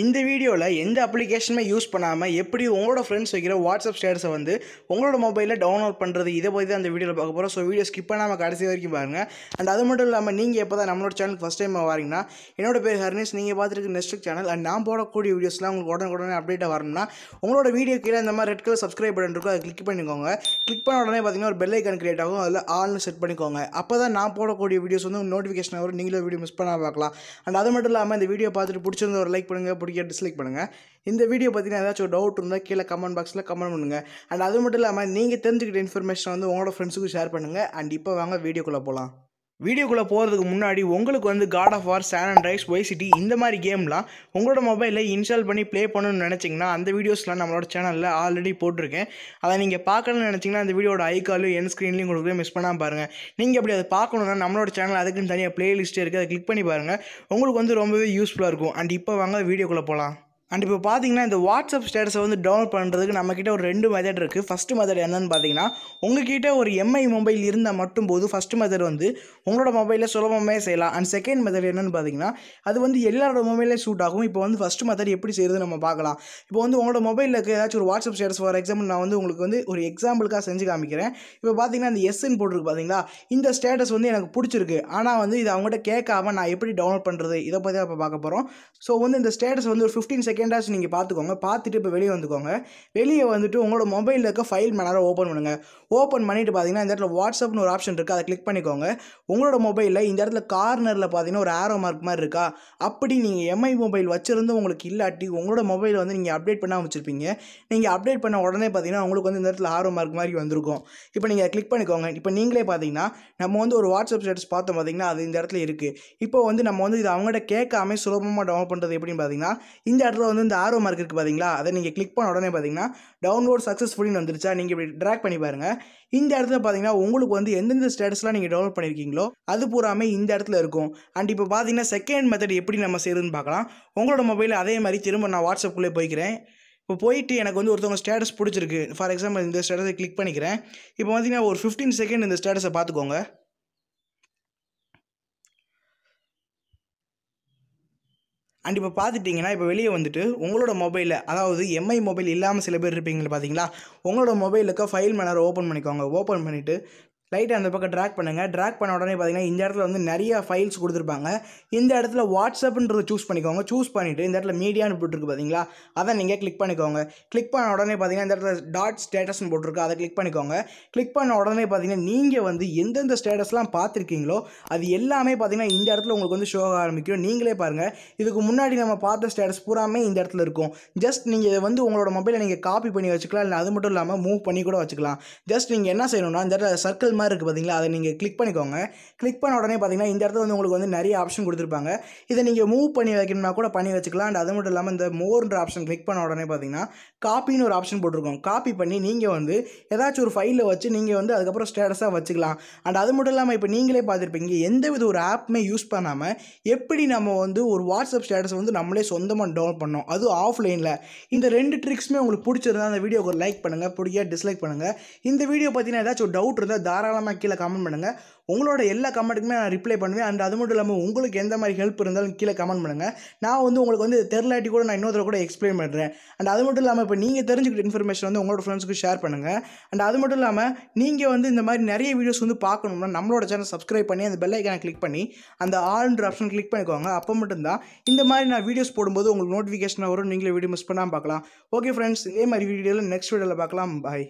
இந்த வீடியோவில் எந்த அப்ளிகேஷனுமே யூஸ் பண்ணாமல் எப்படி உங்களோட ஃப்ரெண்ட்ஸ் வைக்கிற வாட்ஸ்அப் ஸ்டேட்டஸை வந்து உங்களோட மொபைலில் டவுன்லோட் பண்ணுறது இதை போய் தான் அந்த வீடியோவில் பார்க்க போகிறோம் ஸோ வீடியோ ஸ்கிப் பண்ணாமல் கடைசி வரைக்கும் பாருங்கள் அண்ட் அது மட்டும் இல்லாமல் நீங்கள் எப்போ தான் நம்மளோட சேனல் ஃபஸ்ட் டைம் வரீங்கன்னா என்னோட பேர் ஹர்னேஷ் நீங்கள் பார்த்துருக்க நெஸ்ட் சேனல் அண்ட் நான் போடக்கூடிய வீடியோஸ்லாம் உங்களுக்கு உடனே உடனே அப்டேட்டாக வரணும்னா உங்களோட வீடியோ கீழே இந்த மாதிரி ரெட் கலர் சப்ஸ்கிரைப் பண்ணி இருக்கும் அதை கிளிக் பண்ணிக்கோங்க கிளிக் பண்ண உடனே பார்த்தீங்கன்னா ஒரு பெல் ஐக்கான் கிரியேட் ஆகும் அதில் ஆல்னு செட் பண்ணிக்கோங்க அப்போ தான் நான் போடக்கூடிய வீடியோஸ் வந்து நோட்டிஃபிகேஷன் வரும் நீங்களும் வீடியோ மிஸ் பண்ணால் பார்க்கலாம் அண்ட் அது மட்டும் இல்லாமல் இந்த வீடியோ பார்த்துட்டு பிடிச்சிருந்த ஒரு லைக் பண்ணுங்கள் பிடிக்க டிஸ்லைக் பண்ணுங்கள் இந்த வீடியோ பார்த்தீங்கன்னா ஏதாச்சும் ஒரு டவுட் இருந்தால் கீழே கமெண்ட் பாக்ஸில் கமெண்ட் பண்ணுங்கள் அண்ட் அது மட்டும் இல்லாமல் நீங்கள் தெரிஞ்சுக்கிட்ட இன்ஃபர்மேஷன் வந்து உங்களோட ஃப்ரெண்ட்ஸுக்கும் ஷேர் பண்ணுங்கள் அண்ட் இப்போ வாங்க வீடியோக்குள்ளே போகலாம் வீடியோக்குள்ளே போகிறதுக்கு முன்னாடி உங்களுக்கு வந்து God of War San Andreas Vice City இந்த மாதிரி கேம்லாம் உங்களோட மொபைலில் இன்ஸ்டால் பண்ணி ப்ளே பண்ணணும்னு நினச்சிங்கன்னா அந்த வீடியோஸ்லாம் நம்மளோட சேனலில் ஆல்ரெடி போட்டிருக்கேன் அதை நீங்கள் பார்க்கணும்னு நினச்சிங்கன்னா அந்த வீடியோட ஐக்காலும் என் ஸ்க்ரீன்லையும் உங்களுக்கு மிஸ் பண்ணாமல் பாருங்கள் நீங்கள் அப்படி அதை பார்க்கணுன்னா நம்மளோட சேனல் அதுக்குன்னு தனியாக ப்ளேலிஸ்ட்டே இருக்குது அதை கிளிக் பண்ணி பாருங்கள் உங்களுக்கு வந்து ரொம்பவே யூஸ்ஃபுல்லாக இருக்கும் அண்ட் இப்போ வாங்க வீடியோக்குள்ளே போகலாம் அண்ட் இப்போ பார்த்தீங்கன்னா இந்த வாட்ஸ்அப் ஸ்டேட்டஸை வந்து டவுன்லோட் பண்ணுறதுக்கு நம்மக்கிட்ட ஒரு ரெண்டு மெதட் இருக்குது ஃபஸ்ட்டு மெதட் என்னென்னு பார்த்தீங்கன்னா உங்ககிட்ட ஒரு எம்ஐ மொபைல் இருந்தால் மட்டும் போது ஃபஸ்ட்டு மெதட் வந்து உங்களோட மொபைலில் சுலபமே செய்யலாம் அண்ட் செகண்ட் மெதட் என்னென்னு பார்த்தீங்கன்னா அது வந்து எல்லாரோட மொபைலே சூட் ஆகும் இப்போ வந்து ஃபஸ்ட்டு மெதட் எப்படி செய்கிறது நம்ம பார்க்கலாம் இப்போ வந்து உங்களோட மொபைலில் இருக்க ஏதாச்சும் ஒரு வாட்ஸ்அப் ஸ்டேட்டஸ் ஃபார் எக்ஸாம்பிள் நான் வந்து உங்களுக்கு வந்து ஒரு எக்ஸாம்பிளுக்காக செஞ்சு காமிக்கிறேன் இப்போ பார்த்தீங்கன்னா இந்த எஸ்என் போட்டிருக்கு பார்த்தீங்களா இந்த ஸ்டேட்டஸ் வந்து எனக்கு பிடிச்சிருக்கு ஆனால் வந்து இது அவங்ககிட்ட கேட்காம நான் எப்படி டவுன்லோட் பண்ணுறது இதை பற்றி தான் அப்போ பார்க்க போகிறோம் ஸோ வந்து இந்த ஸ்டேட்டஸ் வந்து ஒரு ஃபிஃப்டீன் செகண்ட் செகண்டாஸ் நீங்கள் பார்த்துக்கோங்க பார்த்துட்டு இப்போ வெளியே வந்துக்கோங்க வெளியே வந்துட்டு உங்களோட மொபைலில் இருக்க ஃபைல் மேனரை ஓப்பன் பண்ணுங்கள் ஓப்பன் பண்ணிவிட்டு பார்த்தீங்கன்னா இந்த இடத்துல வாட்ஸ்அப்னு ஒரு ஆப்ஷன் இருக்குது அதை கிளிக் பண்ணிக்கோங்க உங்களோட மொபைலில் இந்த இடத்துல கார்னரில் பார்த்தீங்கன்னா ஒரு ஆரோ மார்க் மாதிரி இருக்கா அப்படி நீங்கள் எம்ஐ மொபைல் வச்சுருந்து உங்களுக்கு இல்லாட்டி உங்களோட மொபைல் வந்து நீங்கள் அப்டேட் பண்ண வச்சுருப்பீங்க நீங்கள் அப்டேட் பண்ண உடனே பார்த்தீங்கன்னா உங்களுக்கு வந்து இந்த இடத்துல ஆரோ மார்க் மாதிரி வந்திருக்கும் இப்போ நீங்கள் கிளிக் பண்ணிக்கோங்க இப்போ நீங்களே பார்த்தீங்கன்னா நம்ம வந்து ஒரு வாட்ஸ்அப் ஸ்டேட்டஸ் பார்த்தோம் பார்த்தீங்கன்னா அது இந்த இடத்துல இருக்குது இப்போ வந்து நம்ம வந்து இது அவங்ககிட்ட கேட்காம சுலபமாக டவுன்லோட் பண்ணுறது எப்படின்னு பார்த்தீங்கன்னா இந்த இடத்துல வந்து இந்த ஆர்வ மார்க் இருக்குது பார்த்தீங்களா அதை நீங்கள் கிளிக் பண்ண உடனே பார்த்தீங்கன்னா டவுன்லோட் சக்ஸஸ்ஃபுல்னு வந்துருச்சா நீங்கள் இப்படி ட்ராக் பண்ணி பாருங்கள் இந்த இடத்துல பார்த்தீங்கன்னா உங்களுக்கு வந்து எந்தெந்த ஸ்டேட்டஸ்லாம் நீங்கள் டவுன்லோட் பண்ணியிருக்கீங்களோ அது பூராமே இந்த இடத்துல இருக்கும் அண்ட் இப்போ பார்த்தீங்கன்னா செகண்ட் மெத்தட் எப்படி நம்ம செய்யுதுன்னு பார்க்கலாம் உங்களோட மொபைலில் அதே மாதிரி திரும்ப நான் வாட்ஸ்அப்புக்குள்ளே போய்க்கிறேன் இப்போ போயிட்டு எனக்கு வந்து ஒருத்தவங்க ஸ்டேட்டஸ் பிடிச்சிருக்கு ஃபார் எக்ஸாம்பிள் இந்த ஸ்டேட்டஸை கிளிக் பண்ணிக்கிறேன் இப்போ பார்த்தீங்கன்னா ஒரு ஃபிஃப்டீன் செகண்ட் இந்த ஸ்டேட்டஸை பார்த்துக்கோங்க அண்ட் இப்போ பார்த்துட்டிங்கன்னா இப்போ வெளியே வந்துட்டு உங்களோட மொபைலில் அதாவது எம்ஐ மொபைல் இல்லாமல் சில பேர் இருப்பீங்கன்னு பார்த்தீங்களா உங்களோட மொபைலுக்கு ஃபைல் மேலே ஓப்பன் பண்ணிக்கோங்க ஓப்பன் பண்ணிவிட்டு லைட்டை அந்த பக்கம் ட்ராக் பண்ணுங்கள் ட்ராக் பண்ண உடனே பார்த்தீங்கன்னா இந்த இடத்துல வந்து நிறைய ஃபைல்ஸ் கொடுத்துருப்பாங்க இந்த இடத்துல வாட்ஸ்அப்புன்றது சூஸ் பண்ணிக்கோங்க சூஸ் பண்ணிவிட்டு இந்த இடத்துல மீடியான்னு போட்டுருக்கு பார்த்தீங்களா அதை நீங்கள் கிளிக் பண்ணிக்கோங்க கிளிக் பண்ண உடனே பார்த்தீங்கன்னா இந்த இடத்துல டாட் ஸ்டேட்டஸ்னு போட்டிருக்கு அதை கிளிக் பண்ணிக்கோங்க கிளிக் பண்ண உடனே பார்த்தீங்கன்னா நீங்கள் வந்து எந்தெந்த ஸ்டேட்டஸ்லாம் பார்த்துருக்கீங்களோ அது எல்லாமே பார்த்தீங்கன்னா இந்த இடத்துல உங்களுக்கு வந்து ஷோ ஆரம்பிக்கும் நீங்களே பாருங்கள் இதுக்கு முன்னாடி நம்ம பார்த்த ஸ்டேட்டஸ் பூராமே இந்த இடத்துல இருக்கும் ஜஸ்ட் நீங்கள் இதை வந்து உங்களோட மொபைலை நீங்கள் காப்பி பண்ணி வச்சுக்கலாம் இல்லை அது மட்டும் இல்லாமல் மூவ் பண்ணி கூட வச்சுக்கலாம் ஜஸ்ட் நீங்கள் என்ன செய்யணும்னா இந்த இடத்துல சர்க்கிள் மாதிரி இருக்குது பார்த்தீங்களா அதை நீங்கள் கிளிக் பண்ணிக்கோங்க கிளிக் பண்ண உடனே பார்த்தீங்கன்னா இந்த இடத்துல வந்து உங்களுக்கு வந்து நிறைய ஆப்ஷன் கொடுத்துருப்பாங்க இதை நீங்கள் மூவ் பண்ணி வைக்கணும்னா கூட பண்ணி வச்சுக்கலாம் அண்ட் அது மட்டும் இல்லாமல் இந்த மோர்ன்ற ஆப்ஷன் கிளிக் பண்ண உடனே பார்த்தீங்கன்னா காப்பின்னு ஒரு ஆப்ஷன் போட்டிருக்கோம் காப்பி பண்ணி நீங்கள் வந்து ஏதாச்சும் ஒரு ஃபைலில் வச்சு நீங்கள் வந்து அதுக்கப்புறம் ஸ்டேட்டஸாக வச்சுக்கலாம் அண்ட் அது மட்டும் இல்லாமல் இப்போ நீங்களே பார்த்துருப்பீங்க எந்த வித ஒரு ஆப்புமே யூஸ் பண்ணாமல் எப்படி நம்ம வந்து ஒரு வாட்ஸ்அப் ஸ்டேட்டஸ் வந்து நம்மளே சொந்தமாக டவுன்லோட் பண்ணோம் அதுவும் ஆஃப்லைனில் இந்த ரெண்டு ட்ரிக்ஸுமே உங்களுக்கு பிடிச்சிருந்தா அந்த வீடியோக்கு லைக் பண்ணுங்கள் பிடிக்க டிஸ்லைக் பண்ணுங்கள் இந்த வீடியோ பார்த்தீங்கன்னா ஏதாச்சும் டவுட் இருந்தால் தாராளமாக தாராளமாக கீழே கமெண்ட் பண்ணுங்கள் உங்களோட எல்லா கமெண்ட்டுக்குமே நான் ரிப்ளை பண்ணுவேன் அண்ட் அது மட்டும் இல்லாமல் உங்களுக்கு எந்த மாதிரி ஹெல்ப் இருந்தாலும் கீழே கமெண்ட் பண்ணுங்கள் நான் வந்து உங்களுக்கு வந்து தெரிலாட்டி கூட நான் இன்னொருத்தர கூட எக்ஸ்பிளைன் பண்ணுறேன் அண்ட் அது மட்டும் இல்லாமல் இப்போ நீங்கள் தெரிஞ்சுக்கிட்ட இன்ஃபர்மேஷன் வந்து உங்களோட ஃப்ரெண்ட்ஸுக்கு ஷேர் பண்ணுங்கள் அண்ட் அது மட்டும் இல்லாமல் நீங்கள் வந்து இந்த மாதிரி நிறைய வீடியோஸ் வந்து பார்க்கணும்னா நம்மளோட சேனல் சப்ஸ்கிரைப் பண்ணி அந்த பெல் ஐக்கானை கிளிக் பண்ணி அந்த ஆல்ன்ற ஆப்ஷன் கிளிக் பண்ணிக்கோங்க அப்போ மட்டும்தான் இந்த மாதிரி நான் வீடியோஸ் போடும்போது உங்களுக்கு நோட்டிஃபிகேஷன் வரும் நீங்களே வீடியோ மிஸ் பண்ணாமல் பார்க்கலாம் ஓகே ஃப்ரெண்ட்ஸ் இதே மாதிரி வீடியோவில் நெக்ஸ்ட் வீடியோவில் பார்க்கலாம் பாய்